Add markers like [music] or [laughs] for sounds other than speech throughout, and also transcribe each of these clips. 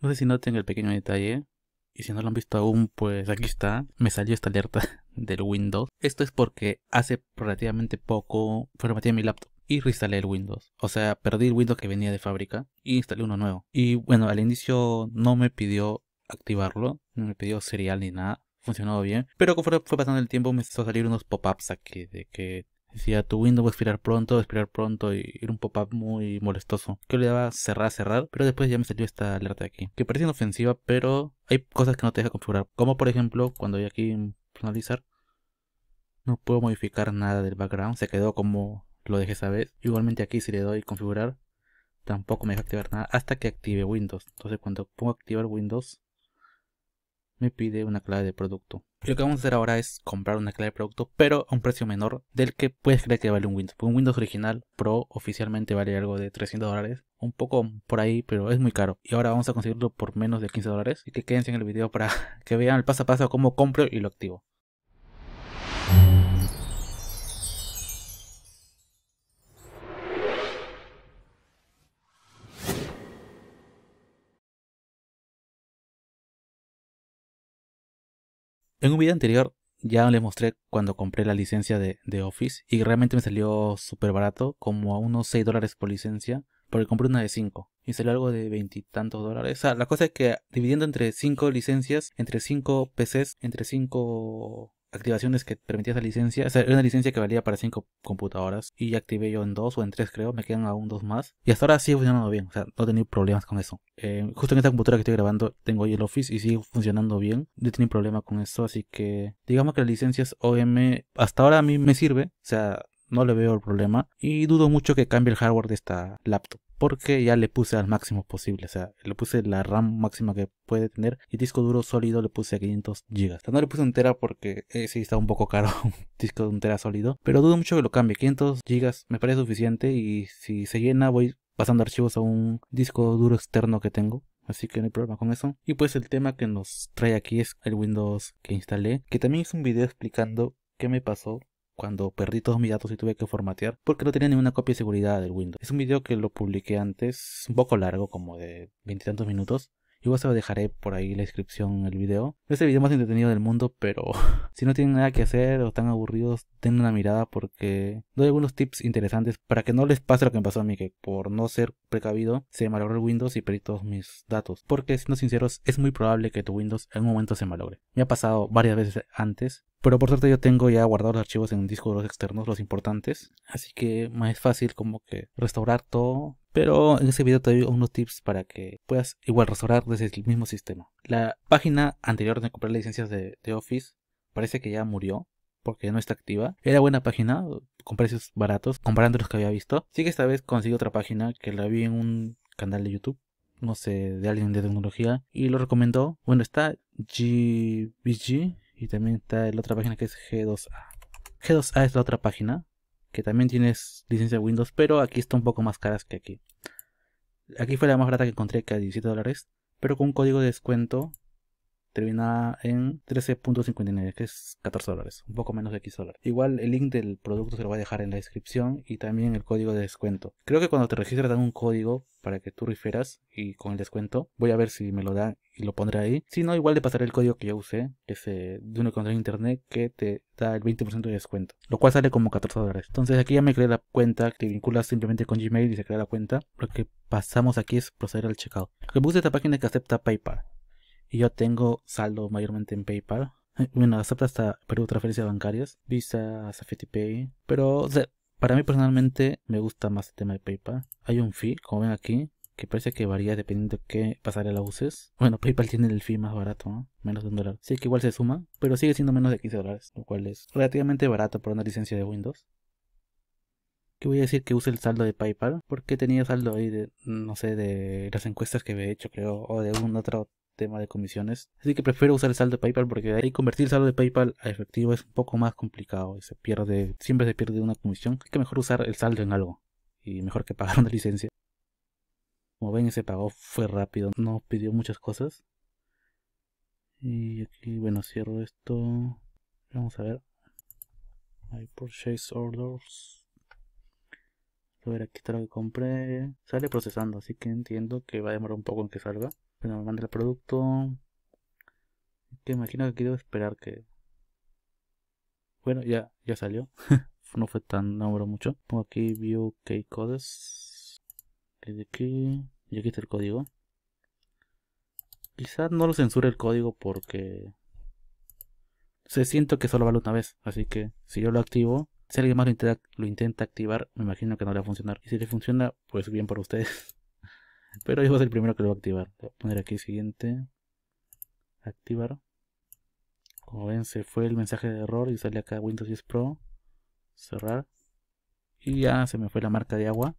No sé si noten el pequeño detalle. Y si no lo han visto aún, pues aquí está. Me salió esta alerta [laughs] del Windows. Esto es porque hace relativamente poco formateé mi laptop y reinstalé el Windows. O sea, perdí el Windows que venía de fábrica y instalé uno nuevo. Y bueno, al inicio no me pidió activarlo, no me pidió serial ni nada. Funcionó bien. Pero conforme fue pasando el tiempo me empezó a salir unos pop-ups aquí de que Decía, tu Windows va a expirar pronto, va expirar pronto y ir un pop-up muy molestoso. Que le daba cerrar, cerrar, pero después ya me salió esta alerta de aquí. Que parece inofensiva, pero hay cosas que no te deja configurar. Como por ejemplo, cuando voy aquí en personalizar, no puedo modificar nada del background, se quedó como lo dejé esa vez. Igualmente aquí si le doy configurar, tampoco me deja activar nada hasta que active Windows. Entonces cuando pongo activar Windows, me pide una clave de producto. Lo que vamos a hacer ahora es comprar una clave de producto, pero a un precio menor del que puedes creer que vale un Windows. Un Windows original Pro oficialmente vale algo de 300 dólares, un poco por ahí, pero es muy caro. Y ahora vamos a conseguirlo por menos de 15 dólares. Y que quédense en el video para [laughs] que vean el paso a paso cómo compro y lo activo. En un video anterior ya les mostré cuando compré la licencia de, Office y realmente me salió súper barato, como a unos 6 dólares por licencia, porque compré una de 5 y salió algo de veintitantos dólares. O sea, la cosa es que dividiendo entre 5 licencias, entre 5 PCs, entre 5 activaciones que permitía esa licencia. O sea, era una licencia que valía para 5 computadoras y ya activé yo en 2 o en 3 creo, me quedan aún 2 más. Y hasta ahora sigue funcionando bien, o sea, no he tenido problemas con eso. Eh, justo en esta computadora que estoy grabando tengo ahí el Office y sigue funcionando bien. No he tenido problema con eso, así que digamos que licencia licencias OM hasta ahora a mí me sirve, o sea, no le veo el problema y dudo mucho que cambie el hardware de esta laptop porque ya le puse al máximo posible, o sea, le puse la RAM máxima que puede tener y disco duro sólido le puse a 500 GB. No le puse entera porque eh, sí está un poco caro un [laughs] disco de un sólido, pero dudo mucho que lo cambie. 500 GB me parece suficiente y si se llena voy pasando archivos a un disco duro externo que tengo. Así que no hay problema con eso. Y pues el tema que nos trae aquí es el Windows que instalé. Que también hice un video explicando qué me pasó cuando perdí todos mis datos y tuve que formatear porque no tenía ninguna copia de seguridad del Windows. Es un video que lo publiqué antes, un poco largo, como de veintitantos minutos, Igual se lo dejaré por ahí en la descripción el video. Este es el video más entretenido del mundo, pero [laughs] si no tienen nada que hacer o están aburridos, den una mirada porque doy algunos tips interesantes para que no les pase lo que me pasó a mí, que por no ser precavido se malogró el Windows y perdí todos mis datos. Porque siendo sinceros, es muy probable que tu Windows en un momento se malogre. Me ha pasado varias veces antes. Pero por suerte yo tengo ya guardados los archivos en discos los externos, los importantes. Así que más fácil como que restaurar todo pero en ese video te doy unos tips para que puedas igual restaurar desde el mismo sistema. La página anterior de comprar licencias de, Office parece que ya murió, porque no está activa. Era buena página, con precios baratos, comparando los que había visto. Sí que esta vez conseguí otra página que la vi en un canal de YouTube, no sé, de alguien de tecnología, y lo recomendó. Bueno, está GBG y también está la otra página que es G2A. G2A es la otra página que también tienes licencia Windows, pero aquí está un poco más caras que aquí. Aquí fue la más barata que encontré, que a 17 dólares, pero con un código de descuento termina en 13.59, que es 14 dólares, un poco menos de X dólares. Igual el link del producto se lo voy a dejar en la descripción y también el código de descuento. Creo que cuando te registras dan un código para que tú refieras y con el descuento. Voy a ver si me lo da y lo pondré ahí. Si no, igual de pasar el código que yo usé, ese de una contrato internet que te da el 20% de descuento, lo cual sale como 14 dólares. Entonces aquí ya me creé la cuenta, que vincula simplemente con Gmail y se crea la cuenta. Lo que pasamos aquí es proceder al checkout. que puse esta página que acepta PayPal. Y yo tengo saldo mayormente en PayPal. [laughs] Bueno, acepta hasta Perú transferencias bancarias, Visa, Safety Pay. Pero para mí personalmente me gusta más el tema de PayPal. Hay un fee, como ven aquí, que parece que varía dependiendo de qué pasarela uses. Bueno, [laughs] PayPal tiene el fee más barato, ¿no? menos de un dólar. Sí que igual se suma, pero sigue siendo menos de 15 dólares, lo cual es relativamente barato por una licencia de Windows. ¿Qué voy a decir que use el saldo de PayPal, porque tenía saldo ahí de, no sé, de las encuestas que había hecho, creo, o de un otro tema de comisiones. Así que prefiero usar el saldo de PayPal porque ahí convertir el saldo de PayPal a efectivo es un poco más complicado y se pierde, siempre se pierde una comisión. es que mejor usar el saldo en algo y mejor que pagar [laughs] una licencia. Como ven, ese pago fue rápido, no pidió muchas cosas. Y aquí, bueno, cierro esto. Vamos a ver. por Chase orders. A ver, aquí está lo que compré. Sale procesando, así que entiendo que va a demorar un poco en que salga. Bueno, me manda el producto. Que imagino que quiero esperar que. Bueno, ya, ya salió. [laughs] no fue tan, no mucho. Pongo aquí view key codes. Desde aquí. Y aquí está el código. Quizás no lo censure el código porque. Se siento que solo vale una vez. Así que si yo lo activo, si alguien más lo intenta, activar, me imagino que no le va a funcionar. Y si le funciona, pues bien para ustedes. [laughs] Pero yo voy a ser el primero que lo va a activar. Voy a poner aquí siguiente. Activar. Como ven, se fue el mensaje de error y sale acá Windows 10 Pro. Cerrar. Y ya se me fue la marca de agua.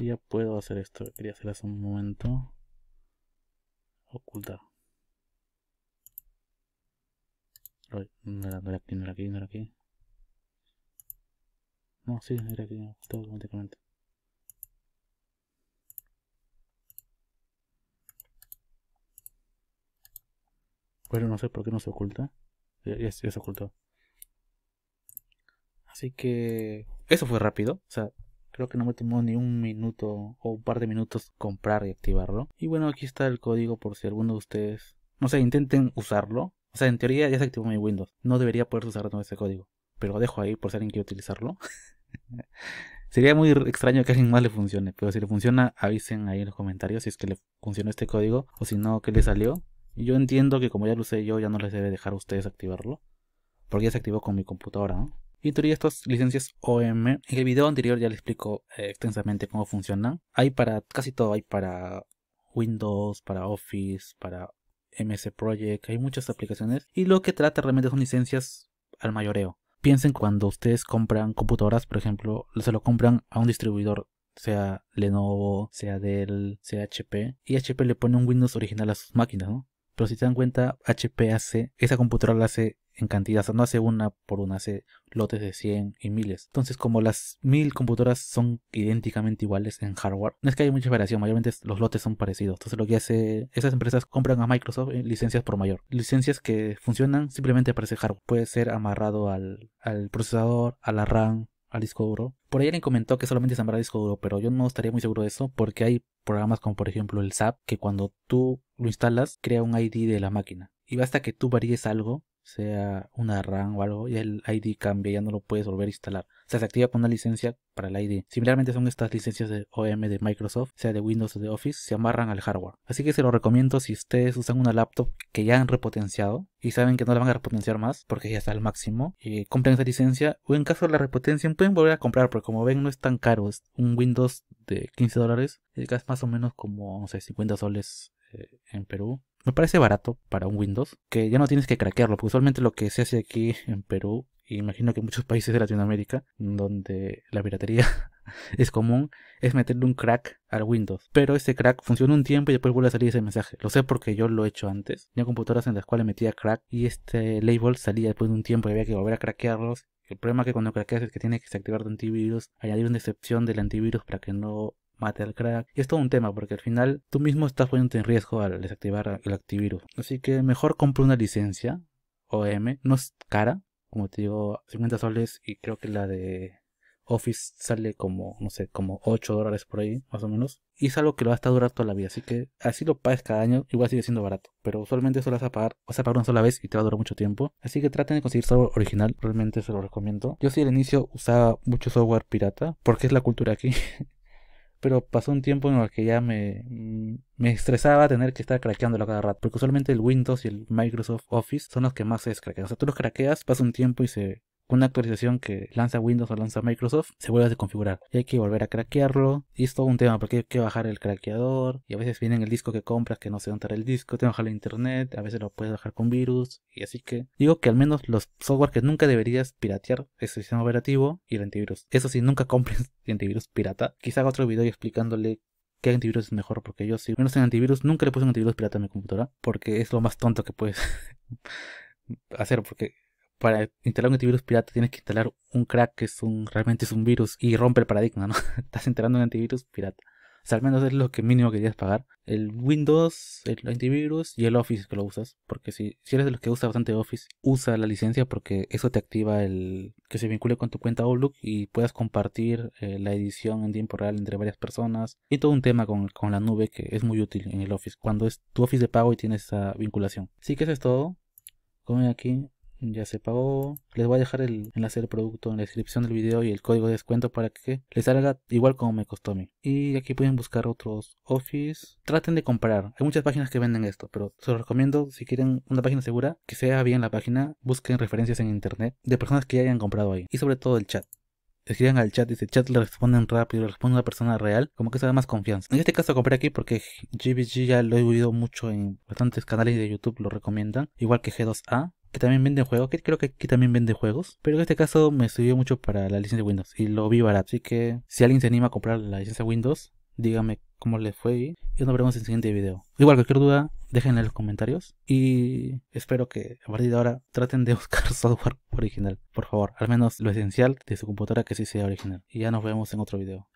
Y ya puedo hacer esto. Quería hacer hace un momento. Ocultar. No era, aquí, no era aquí, no sí, era aquí, todo automáticamente. Pero no sé por qué no se oculta. Ya, se ocultó. Así que eso fue rápido. O sea, creo que no me tomó ni un minuto o un par de minutos comprar y activarlo. Y bueno, aquí está el código por si alguno de ustedes, no sé, intenten usarlo. O sea, en teoría ya se activó mi Windows. No debería poder usar todo código. Pero lo dejo ahí por si alguien quiere utilizarlo. [laughs] Sería muy extraño que a alguien más le funcione. Pero si le funciona, avisen ahí en los comentarios si es que le funcionó este código. O si no, ¿qué le salió? yo entiendo que como ya lo usé yo, ya no les debe dejar a ustedes activarlo. Porque ya se activó con mi computadora, ¿no? Y teoría estas licencias OM. En el video anterior ya les explico eh, extensamente cómo funciona. Hay para casi todo, hay para Windows, para Office, para MS Project, hay muchas aplicaciones. Y lo que trata realmente son licencias al mayoreo. Piensen cuando ustedes compran computadoras, por ejemplo, se lo compran a un distribuidor sea Lenovo, sea Dell, sea HP, y HP le pone un Windows original a sus máquinas, ¿no? Pero si te dan cuenta, HP hace, esa computadora la hace en cantidad, o sea, no hace una por una, hace lotes de 100 y miles. Entonces, como las mil computadoras son idénticamente iguales en hardware, no es que haya mucha variación, mayormente los lotes son parecidos. Entonces, lo que hace, esas empresas compran a Microsoft licencias por mayor, licencias que funcionan simplemente para ese hardware. Puede ser amarrado al, al procesador, a la RAM, al disco duro. Por ahí alguien comentó que solamente ensamblar disco duro, pero yo no estaría muy seguro de eso porque hay programas como por ejemplo el SAP que cuando tú lo instalas crea un ID de la máquina y basta que tú varíes algo sea una RAM o algo, y el ID cambia, ya no lo puedes volver a instalar. se activa con una licencia para el ID. Similarmente son estas licencias de OM de Microsoft, sea de Windows o de Office, se amarran al hardware. Así que se lo recomiendo si ustedes usan una laptop que ya han repotenciado y saben que no la van a repotenciar más porque ya está al máximo, eh, compren esa licencia o en caso de la repotencien pueden volver a comprar porque como ven no es tan caro, es un Windows de 15 dólares, es más o menos como, 50 soles eh, en Perú me parece barato para un Windows, que ya no tienes que craquearlo, porque usualmente lo que se hace aquí en Perú, y imagino que en muchos [laughs] países de Latinoamérica, donde la piratería [laughs] es común, es meterle un crack al Windows. Pero ese crack funciona un tiempo y después vuelve a salir ese mensaje. Lo sé porque yo lo he hecho antes. Tenía computadoras en las cuales metía crack y este label salía después de un tiempo y había que volver a craquearlos. El problema que cuando craqueas es que tienes que desactivar tu antivirus, añadir una excepción del antivirus para que no mate al crack. Y es todo un tema porque al final tú mismo estás poniéndote en riesgo al desactivar el activirus Así que mejor compra una licencia OEM no es cara, como te digo, 50 soles y creo que la de Office sale como, no sé, como 8 dólares por ahí, más o menos. Y es algo que lo va a estar durando toda la vida, así que así lo pagues cada año, igual sigue siendo barato. Pero usualmente eso lo vas a pagar, vas a pagar una sola vez y te va a durar mucho tiempo. Así que traten de conseguir software original, realmente se lo recomiendo. Yo sí al inicio usaba mucho software pirata, porque es la cultura aquí. [laughs] pero pasó un tiempo en el que ya me, mm, me estresaba tener que estar craqueándolo cada rato, porque usualmente el Windows y el Microsoft Office son los que más se craquean. O sea, tú los craqueas, pasa un tiempo y se, una actualización que lanza Windows o lanza Microsoft se vuelve a desconfigurar y hay que volver a craquearlo y es todo un tema porque hay que bajar el craqueador y a veces viene el disco que compras que no va a el disco, te bajar la internet, a veces lo puedes bajar con virus y así que digo que al menos los software que nunca deberías piratear es el sistema operativo y el antivirus. Eso sí, nunca compres [laughs] antivirus pirata. Quizá haga otro video explicándole qué antivirus es mejor, porque yo si menos en antivirus, nunca le puse un antivirus pirata a mi computadora, porque es lo más tonto que puedes [laughs] hacer, porque para instalar un antivirus pirata tienes que instalar un crack que es un, realmente es un virus y rompe el paradigma, ¿no? [laughs] Estás instalando un antivirus pirata. O sea, al menos es lo que mínimo querías pagar. El Windows, el antivirus y el Office que lo usas. Porque si, si eres de los que usa bastante Office, usa la licencia porque eso te activa el que se vincule con tu cuenta Outlook y puedas compartir eh, la edición en tiempo real entre varias personas. Y todo un tema con, la nube que es muy útil en el Office cuando es tu Office de pago y tienes esa vinculación. Así que eso es todo. Comen aquí ya se pagó. Les voy a dejar el enlace del producto en la descripción del video y el código de descuento para que les salga igual como me costó a mí. Y aquí pueden buscar otros Office. Traten de comprar. Hay muchas páginas que venden esto, pero se los recomiendo si quieren una página segura, que sea bien la página, busquen referencias en internet de personas que ya hayan comprado ahí. Y sobre todo el chat escriban al chat y si chat le responden rápido, le responde una persona real, como que se da más confianza. En este caso compré aquí porque GBG ya lo he oído mucho en bastantes canales de YouTube, lo recomiendan, igual que G2A que también vende juegos, que creo que aquí también vende juegos, pero en este caso me sirvió mucho para la licencia de Windows y lo vi barato. Así que si alguien se anima a comprar la licencia de Windows, dígame cómo le fue y nos veremos en el siguiente video. Igual, cualquier duda, déjenla en los comentarios y espero que a partir de ahora traten de [laughs] buscar software original, por favor, al menos lo esencial de su computadora que sí sea original. Y ya nos vemos en otro video.